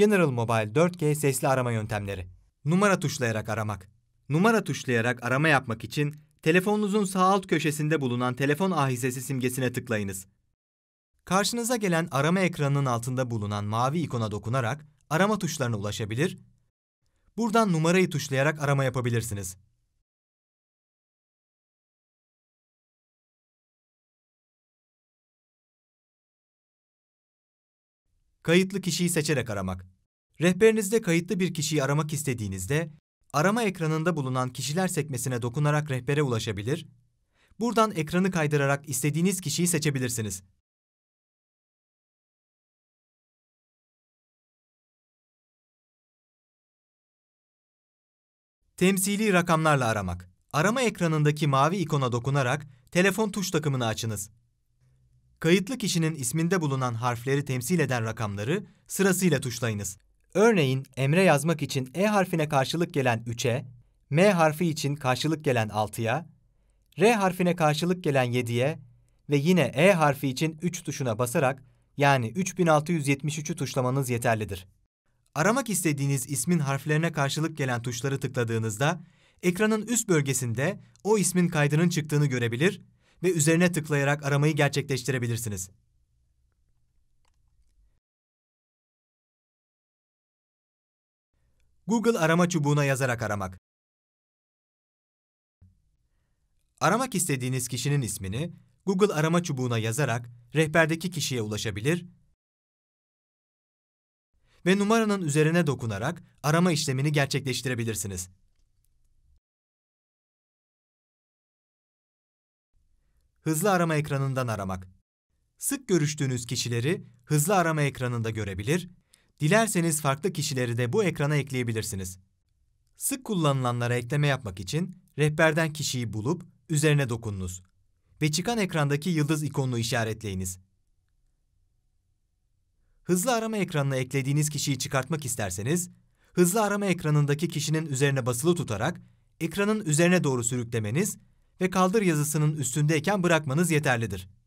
General Mobile 4G sesli arama yöntemleri. Numara tuşlayarak aramak. Numara tuşlayarak arama yapmak için telefonunuzun sağ alt köşesinde bulunan telefon ahizesi simgesine tıklayınız. Karşınıza gelen arama ekranının altında bulunan mavi ikona dokunarak arama tuşlarına ulaşabilir, buradan numarayı tuşlayarak arama yapabilirsiniz. Kayıtlı kişiyi seçerek aramak. Rehberinizde kayıtlı bir kişiyi aramak istediğinizde, arama ekranında bulunan kişiler sekmesine dokunarak rehbere ulaşabilir, buradan ekranı kaydırarak istediğiniz kişiyi seçebilirsiniz. Temsili rakamlarla aramak. Arama ekranındaki mavi ikona dokunarak telefon tuş takımını açınız kayıtlı kişinin isminde bulunan harfleri temsil eden rakamları sırasıyla tuşlayınız. Örneğin Emre yazmak için E harfine karşılık gelen 3'e, M harfi için karşılık gelen 6'ya, R harfine karşılık gelen 7'ye ve yine E harfi için 3 tuşuna basarak yani 3673'ü tuşlamanız yeterlidir. Aramak istediğiniz ismin harflerine karşılık gelen tuşları tıkladığınızda ekranın üst bölgesinde o ismin kaydının çıktığını görebilir ve üzerine tıklayarak aramayı gerçekleştirebilirsiniz. Google arama çubuğuna yazarak aramak. Aramak istediğiniz kişinin ismini Google arama çubuğuna yazarak rehberdeki kişiye ulaşabilir ve numaranın üzerine dokunarak arama işlemini gerçekleştirebilirsiniz. hızlı arama ekranından aramak. Sık görüştüğünüz kişileri hızlı arama ekranında görebilir, dilerseniz farklı kişileri de bu ekrana ekleyebilirsiniz. Sık kullanılanlara ekleme yapmak için rehberden kişiyi bulup üzerine dokununuz ve çıkan ekrandaki yıldız ikonunu işaretleyiniz. Hızlı arama ekranına eklediğiniz kişiyi çıkartmak isterseniz, hızlı arama ekranındaki kişinin üzerine basılı tutarak ekranın üzerine doğru sürüklemeniz ve kaldır yazısının üstündeyken bırakmanız yeterlidir.